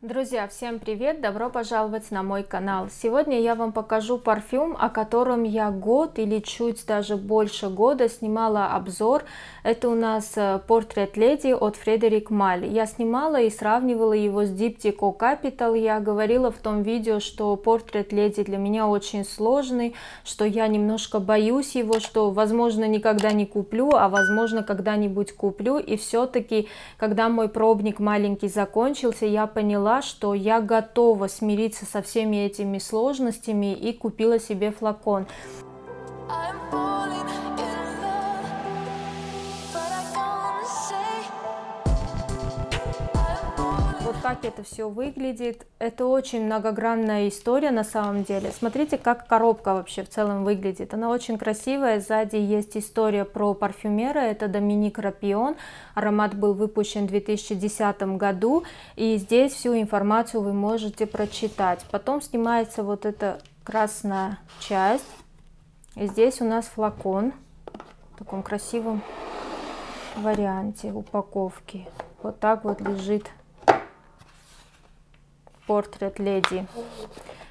Друзья, всем привет! Добро пожаловать на мой канал! Сегодня я вам покажу парфюм, о котором я год или чуть даже больше года снимала обзор. Это у нас э, портрет леди от Фредерик Маль. Я снимала и сравнивала его с Диптико Капитал". Я говорила в том видео, что портрет леди для меня очень сложный, что я немножко боюсь его, что возможно никогда не куплю, а возможно когда-нибудь куплю. И все-таки, когда мой пробник маленький закончился, я поняла, поняла, что я готова смириться со всеми этими сложностями и купила себе флакон. I'm вот как это все выглядит. Это очень многогранная история на самом деле. Смотрите, как коробка вообще в целом выглядит. Она очень красивая. Сзади есть история про парфюмера. Это Доминик Рапион. Аромат был выпущен в 2010 году. И здесь всю информацию вы можете прочитать. Потом снимается вот эта красная часть. И здесь у нас флакон в таком красивом варианте упаковки. Вот так вот лежит портрет леди.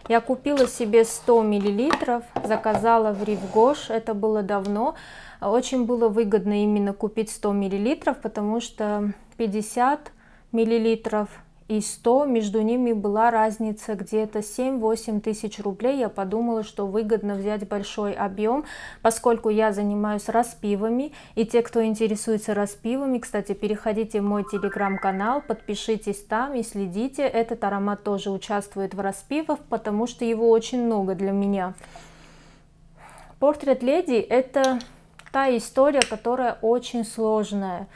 Я купила себе 100 миллилитров, заказала в Ривгош, это было давно. Очень было выгодно именно купить 100 миллилитров, потому что 50 миллилитров и 100, между ними была разница где-то 7-8 тысяч рублей. Я подумала, что выгодно взять большой объем, поскольку я занимаюсь распивами, и те, кто интересуется распивами, кстати, переходите в мой телеграм-канал, подпишитесь там и следите, этот аромат тоже участвует в распивах, потому что его очень много для меня. Портрет леди это та история, которая очень сложная.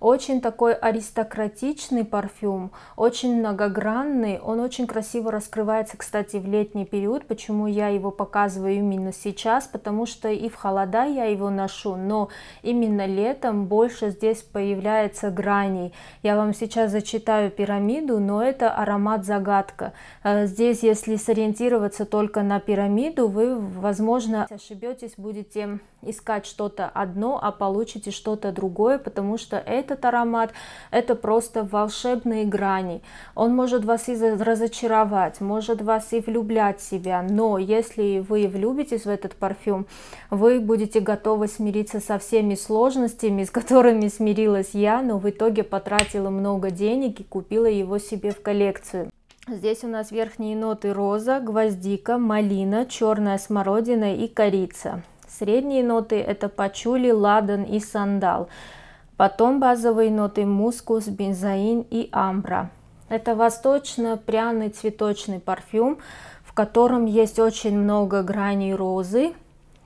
Очень такой аристократичный парфюм, очень многогранный, он очень красиво раскрывается, кстати, в летний период, почему я его показываю именно сейчас, потому что и в холода я его ношу, но именно летом больше здесь появляется граней. Я вам сейчас зачитаю пирамиду, но это аромат-загадка. Э, здесь, если сориентироваться только на пирамиду, вы, возможно, ошибетесь, будете искать что-то одно, а получите что-то другое, потому что этот аромат это просто волшебные грани. Он может вас и разочаровать, может вас и влюблять в себя, но если вы влюбитесь в этот парфюм, вы будете готовы смириться со всеми сложностями, с которыми смирилась я, но в итоге потратила много денег и купила его себе в коллекцию. Здесь у нас верхние ноты роза, гвоздика, малина, черная смородина и корица. Средние ноты это пачули, ладан и сандал. Потом базовые ноты мускус, бензоин и амбра. Это восточно-пряный цветочный парфюм, в котором есть очень много граней розы,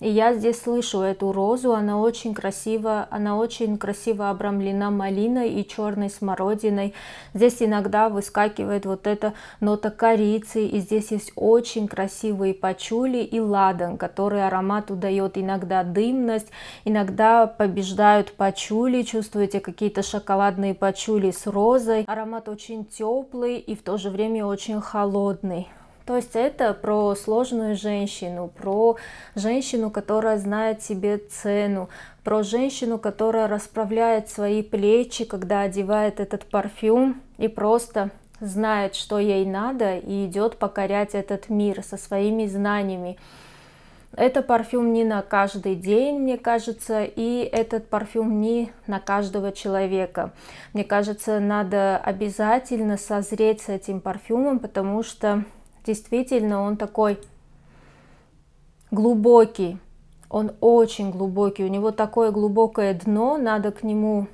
и я здесь слышу эту розу, она очень красиво, она очень красиво обрамлена малиной и черной смородиной. Здесь иногда выскакивает вот эта нота корицы, и здесь есть очень красивые пачули и ладан, который аромату дает иногда дымность, иногда побеждают пачули, чувствуете какие-то шоколадные пачули с розой. Аромат очень теплый и в то же время очень холодный. То есть это про сложную женщину, про женщину, которая знает себе цену, про женщину, которая расправляет свои плечи, когда одевает этот парфюм и просто знает, что ей надо, и идет покорять этот мир со своими знаниями. Это парфюм не на каждый день, мне кажется, и этот парфюм не на каждого человека. Мне кажется, надо обязательно созреть с этим парфюмом, потому что действительно он такой глубокий, он очень глубокий, у него такое глубокое дно, надо к нему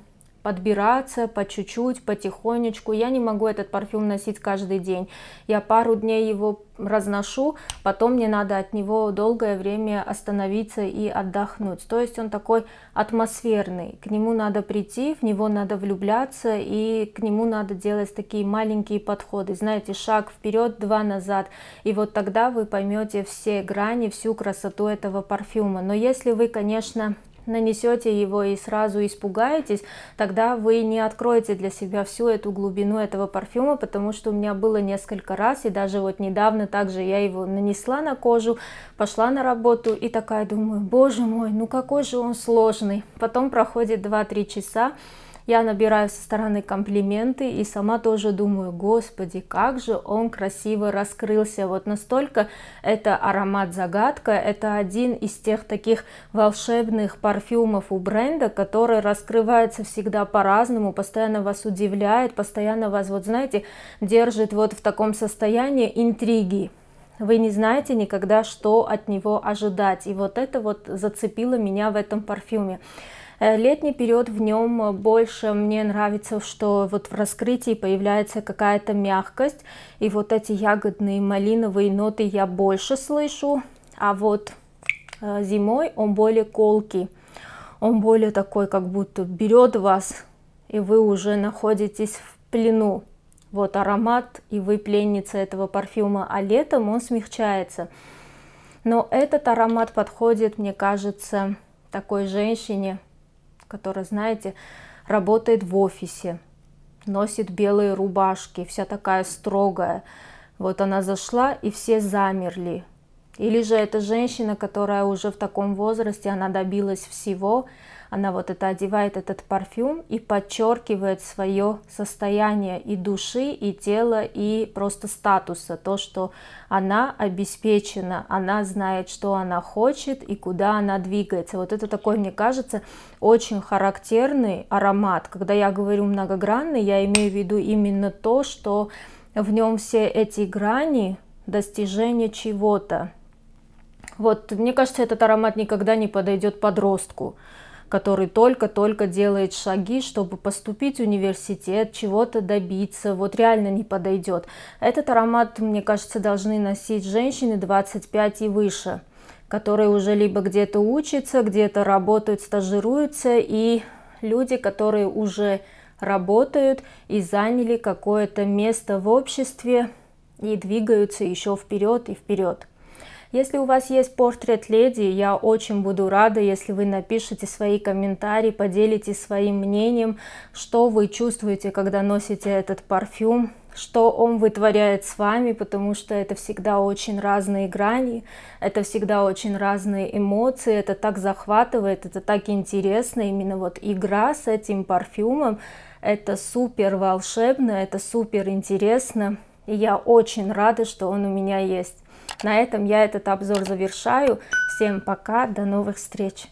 подбираться по чуть-чуть, потихонечку. Я не могу этот парфюм носить каждый день. Я пару дней его разношу, потом мне надо от него долгое время остановиться и отдохнуть. То есть он такой атмосферный. К нему надо прийти, в него надо влюбляться и к нему надо делать такие маленькие подходы. Знаете, шаг вперед, два назад. И вот тогда вы поймете все грани, всю красоту этого парфюма. Но если вы, конечно, нанесете его и сразу испугаетесь, тогда вы не откроете для себя всю эту глубину этого парфюма, потому что у меня было несколько раз, и даже вот недавно также я его нанесла на кожу, пошла на работу и такая думаю, боже мой, ну какой же он сложный. Потом проходит 2-3 часа, я набираю со стороны комплименты и сама тоже думаю, господи, как же он красиво раскрылся. Вот настолько это аромат загадка, это один из тех таких волшебных парфюмов у бренда, который раскрывается всегда по-разному, постоянно вас удивляет, постоянно вас, вот знаете, держит вот в таком состоянии интриги вы не знаете никогда, что от него ожидать. И вот это вот зацепило меня в этом парфюме. Э, летний период в нем э, больше мне нравится, что вот в раскрытии появляется какая-то мягкость, и вот эти ягодные малиновые ноты я больше слышу, а вот э, зимой он более колкий, он более такой, как будто берет вас, и вы уже находитесь в плену. Вот аромат, и вы пленница этого парфюма, а летом он смягчается. Но этот аромат подходит, мне кажется, такой женщине, которая, знаете, работает в офисе, носит белые рубашки, вся такая строгая. Вот она зашла, и все замерли. Или же это женщина, которая уже в таком возрасте, она добилась всего, она вот это одевает этот парфюм и подчеркивает свое состояние и души, и тела, и просто статуса, то, что она обеспечена, она знает, что она хочет и куда она двигается. Вот это такой, мне кажется, очень характерный аромат. Когда я говорю многогранный, я имею в виду именно то, что в нем все эти грани достижения чего-то. Вот, мне кажется, этот аромат никогда не подойдет подростку который только-только делает шаги, чтобы поступить в университет, чего-то добиться, вот реально не подойдет. Этот аромат, мне кажется, должны носить женщины 25 и выше, которые уже либо где-то учатся, где-то работают, стажируются, и люди, которые уже работают и заняли какое-то место в обществе и двигаются еще вперед и вперед. Если у вас есть портрет леди, я очень буду рада, если вы напишите свои комментарии, поделитесь своим мнением, что вы чувствуете, когда носите этот парфюм, что он вытворяет с вами, потому что это всегда очень разные грани, это всегда очень разные эмоции, это так захватывает, это так интересно, именно вот игра с этим парфюмом, это супер волшебно, это супер интересно, и я очень рада, что он у меня есть. На этом я этот обзор завершаю. Всем пока, до новых встреч!